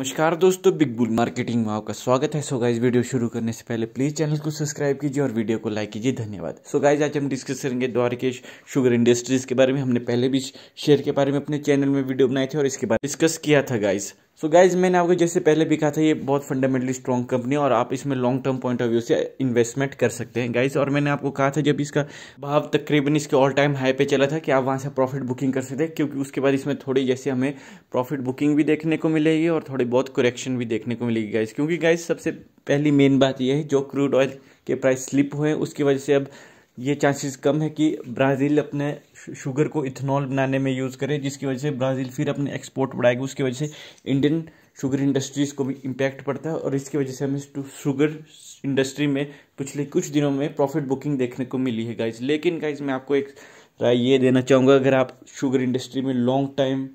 नमस्कार दोस्तों big bull marketing में आपका स्वागत है सो गाइज वीडियो शुरू करने से पहले प्लीज चैनल को सब्सक्राइब कीजिए और वीडियो को लाइक कीजिए धन्यवाद सो गाइज आज हम डिस्कस करेंगे द्वारकेश शुगर इंडस्ट्रीज के बारे में हमने पहले भी शेयर के बारे में अपने चैनल में वीडियो बनाए थे और इसके बारे डिस्कस किया था गाइज सो so गाइज मैंने आपको जैसे पहले भी कहा था ये बहुत फंडामेंटली स्ट्रॉन्ग कंपनी है और आप इसमें long term point of view से इन्वेस्टमेंट कर सकते हैं गाइज और मैंने आपको कहा था जब इसका भाव तकरीबन इसके ऑल टाइम हाई पे चला था कि आप वहाँ से प्रॉफिट बुकिंग कर सकते हैं क्योंकि उसके बाद इसमें थोड़ी जैसे हमें प्रॉफिट बुकिंग भी देखने को मिलेगी और थोड़ी बहुत करेक्शन भी देखने को मिलेगी गाइज क्योंकि गाइज सबसे पहली मेन बात यह है जो क्रूड ऑयल के प्राइस स्लिप हुए उसकी वजह से अब ये चांसेस कम है कि ब्राज़ील अपने शुगर को इथेनॉल बनाने में यूज़ करे जिसकी वजह से ब्राज़ील फिर अपने एक्सपोर्ट बढ़ाएगा उसकी वजह से इंडियन शुगर इंडस्ट्रीज़ को भी इम्पैक्ट पड़ता है और इसकी वजह से हमें शुगर इंडस्ट्री में पिछले कुछ दिनों में प्रॉफिट बुकिंग देखने को मिली है गाइज लेकिन गाइज मैं आपको एक राय ये देना चाहूँगा अगर आप शुगर इंडस्ट्री में लॉन्ग टाइम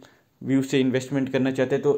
व्यू से इन्वेस्टमेंट करना चाहते हैं तो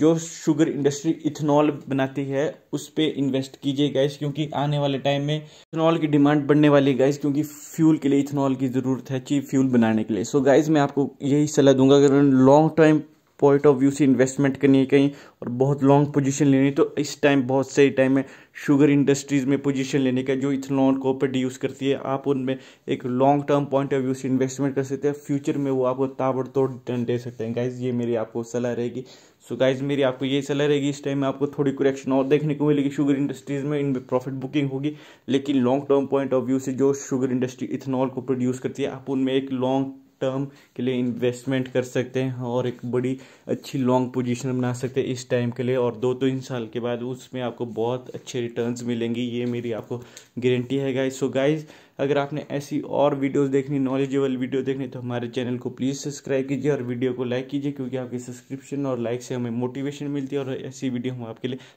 जो शुगर इंडस्ट्री इथेनॉल बनाती है उस पर इन्वेस्ट कीजिए गैस क्योंकि आने वाले टाइम में इथेनॉल की डिमांड बढ़ने वाली है गैस क्योंकि फ्यूल के लिए इथेनॉल की ज़रूरत है चीप फ्यूल बनाने के लिए सो so, गैस मैं आपको यही सलाह दूंगा अगर long time point of view से इन्वेस्टमेंट करनी है कहीं और बहुत लॉन्ग पोजीशन लेनी है तो इस टाइम बहुत सही टाइम है शुगर इंडस्ट्रीज़ में पोजीशन लेने का जो इथेनॉल को प्रोड्यूस करती है आप उनमें एक long term point of view से इन्वेस्टमेंट कर सकते हैं फ्यूचर में वो आपको ताबड़तोड़ रिटर्न दे सकते हैं गाइज ये मेरी आपको सलाह रहेगी सो so गाइज मेरी आपको ये सलाह रहेगी इस टाइम में आपको थोड़ी कुरेक्शन और देखने को मिलेगी शुगर इंडस्ट्रीज़ में इनमें प्रॉफिट बुकिंग होगी लेकिन long term point of view से जो शुगर इंडस्ट्री इथेनॉल को प्रोड्यूस करती है आप उनमें एक लॉन्ग टर्म के लिए इन्वेस्टमेंट कर सकते हैं और एक बड़ी अच्छी लॉन्ग पोजीशन बना सकते हैं इस टाइम के लिए और दो तीन तो साल के बाद उसमें आपको बहुत अच्छे रिटर्न्स मिलेंगी ये मेरी आपको गारंटी है गाइज सो गाइज़ अगर आपने ऐसी और वीडियोस देखनी नॉलेजेबल वीडियो देखनी तो हमारे चैनल को प्लीज़ सब्सक्राइब कीजिए और वीडियो को लाइक कीजिए क्योंकि आपके सब्सक्रिप्शन और लाइक से हमें मोटिवेशन मिलती है और ऐसी वीडियो हम आपके लिए